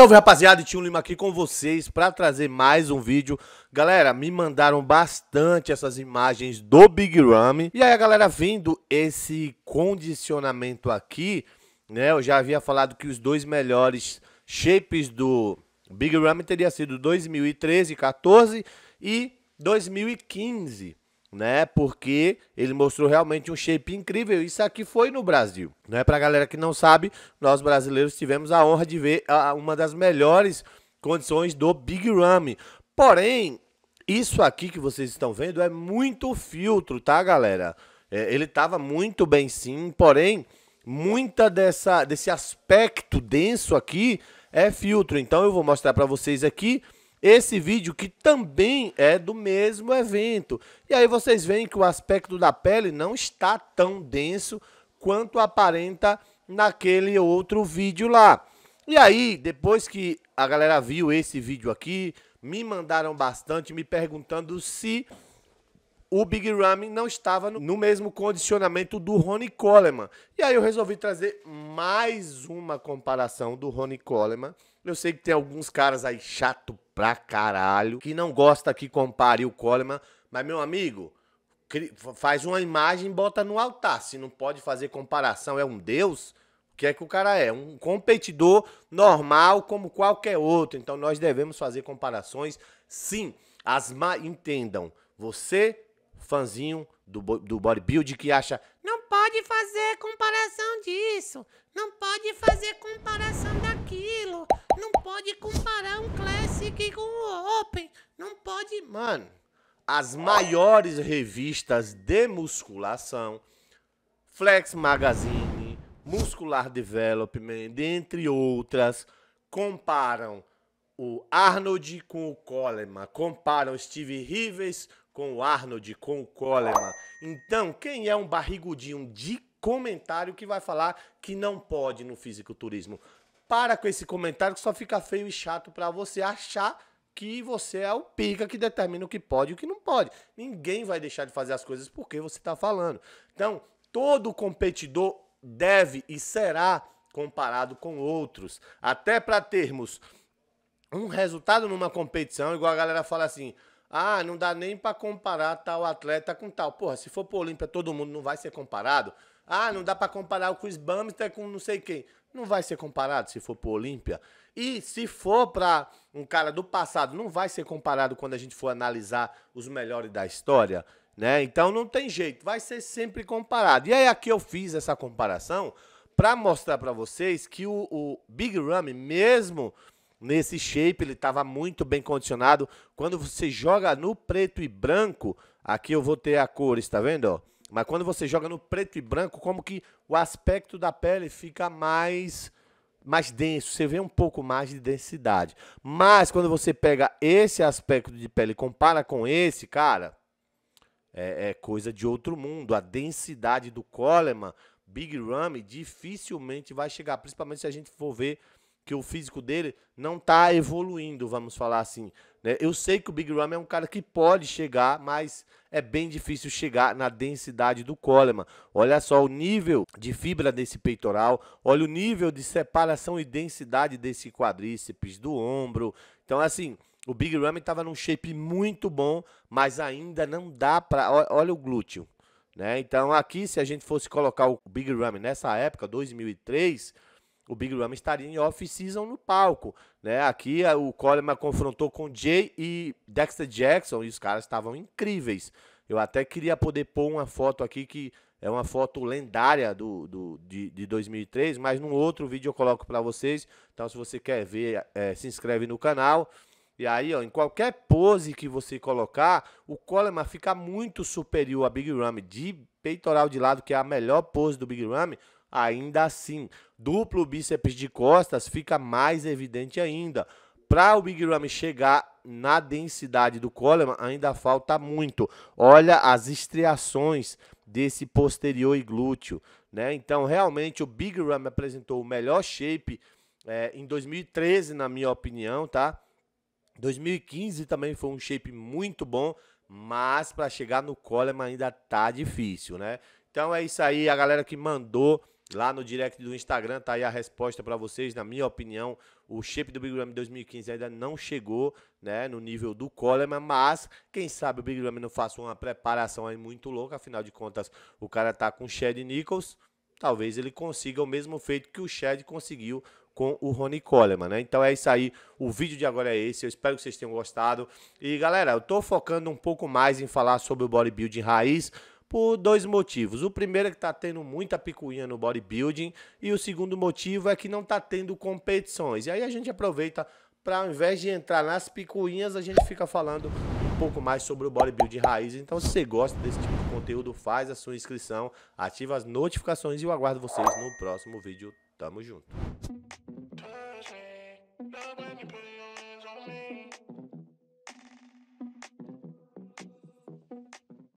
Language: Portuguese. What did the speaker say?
Salve rapaziada, Tio Lima aqui com vocês para trazer mais um vídeo. Galera, me mandaram bastante essas imagens do Big Ram. E aí, galera, vindo esse condicionamento aqui, né? Eu já havia falado que os dois melhores shapes do Big Ram teria sido 2013, 14 e 2015 né? Porque ele mostrou realmente um shape incrível. Isso aqui foi no Brasil, não é Para galera que não sabe, nós brasileiros tivemos a honra de ver uma das melhores condições do Big Ram. Porém, isso aqui que vocês estão vendo é muito filtro, tá, galera? É, ele estava muito bem sim, porém, muita dessa desse aspecto denso aqui é filtro. Então eu vou mostrar para vocês aqui esse vídeo que também é do mesmo evento. E aí vocês veem que o aspecto da pele não está tão denso quanto aparenta naquele outro vídeo lá. E aí, depois que a galera viu esse vídeo aqui, me mandaram bastante me perguntando se o Big Ramy não estava no, no mesmo condicionamento do Ronnie Coleman. E aí eu resolvi trazer mais uma comparação do Ronnie Coleman eu sei que tem alguns caras aí chato pra caralho, que não gosta que compare o Coleman, mas meu amigo, faz uma imagem e bota no altar. Se não pode fazer comparação, é um deus. O que é que o cara é? Um competidor normal como qualquer outro. Então nós devemos fazer comparações, sim. As ma... entendam, você, fanzinho do, do bodybuild que acha não pode fazer comparação disso, não pode fazer comparação da aquilo. Não pode comparar um Classic com o Open. Não pode. Mano, as maiores revistas de musculação, Flex Magazine, Muscular Development, entre outras, comparam o Arnold com o Coleman, comparam Steve Rivers com o Arnold, com o Coleman. Então, quem é um barrigudinho de comentário que vai falar que não pode no fisiculturismo? Para com esse comentário que só fica feio e chato para você achar que você é o pica que determina o que pode e o que não pode. Ninguém vai deixar de fazer as coisas porque você está falando. Então, todo competidor deve e será comparado com outros. Até para termos um resultado numa competição, igual a galera fala assim: ah, não dá nem para comparar tal atleta com tal. Porra, se for pro Olímpia, todo mundo não vai ser comparado. Ah, não dá para comparar o Chris Bumster com não sei quem não vai ser comparado se for pro Olímpia. E se for para um cara do passado, não vai ser comparado quando a gente for analisar os melhores da história, né? Então não tem jeito, vai ser sempre comparado. E aí aqui eu fiz essa comparação para mostrar para vocês que o, o Big Ram, mesmo nesse shape, ele estava muito bem condicionado. Quando você joga no preto e branco, aqui eu vou ter a cor, está vendo? Ó? Mas quando você joga no preto e branco, como que o aspecto da pele fica mais mais denso, você vê um pouco mais de densidade. Mas quando você pega esse aspecto de pele e compara com esse, cara, é, é, coisa de outro mundo. A densidade do Coleman, Big Ramy, dificilmente vai chegar, principalmente se a gente for ver que o físico dele não está evoluindo, vamos falar assim. Né? Eu sei que o Big Ram é um cara que pode chegar, mas é bem difícil chegar na densidade do Coleman. Olha só o nível de fibra desse peitoral, olha o nível de separação e densidade desse quadríceps, do ombro. Então, assim, o Big Ram estava num shape muito bom, mas ainda não dá para. Olha o glúteo. Né? Então, aqui, se a gente fosse colocar o Big Ram nessa época, 2003, o Big Ram estaria em off-season no palco. Né? Aqui o Coleman confrontou com Jay e Dexter Jackson e os caras estavam incríveis. Eu até queria poder pôr uma foto aqui que é uma foto lendária do, do de, de, 2003, mas num outro vídeo eu coloco para vocês. Então, se você quer ver, é, se inscreve no canal. E aí, ó, em qualquer pose que você colocar, o Coleman fica muito superior a Big Ram. De peitoral de lado, que é a melhor pose do Big Ram, Ainda assim, duplo bíceps de costas fica mais evidente ainda. Para o Big Ram chegar na densidade do Coleman, ainda falta muito. Olha as estriações desse posterior e glúteo. Né? Então, realmente, o Big Ram apresentou o melhor shape é, em 2013, na minha opinião, tá? 2015 também foi um shape muito bom, mas para chegar no Coleman ainda tá difícil, né? Então é isso aí, a galera que mandou Lá no direct do Instagram tá aí a resposta para vocês. Na minha opinião, o shape do Big Ram 2015 ainda não chegou, né, no nível do Coleman, mas quem sabe o Big Ram não faça uma preparação aí muito louca, afinal de contas, o cara tá com o Chad Nichols, talvez ele consiga o mesmo feito que o Chad conseguiu com o Rony Coleman, né? Então é isso aí, o vídeo de agora é esse, eu espero que vocês tenham gostado. E galera, eu tô focando um pouco mais em falar sobre o bodybuilding raiz, por dois motivos. O primeiro é que está tendo muita picuinha no bodybuilding e o segundo motivo é que não está tendo competições. E aí a gente aproveita para ao invés de entrar nas picuinhas, a gente fica falando um pouco mais sobre o bodybuilding raiz. Então, se você gosta desse tipo de conteúdo, faz a sua inscrição, ativa as notificações e eu aguardo vocês no próximo vídeo. Tamo junto.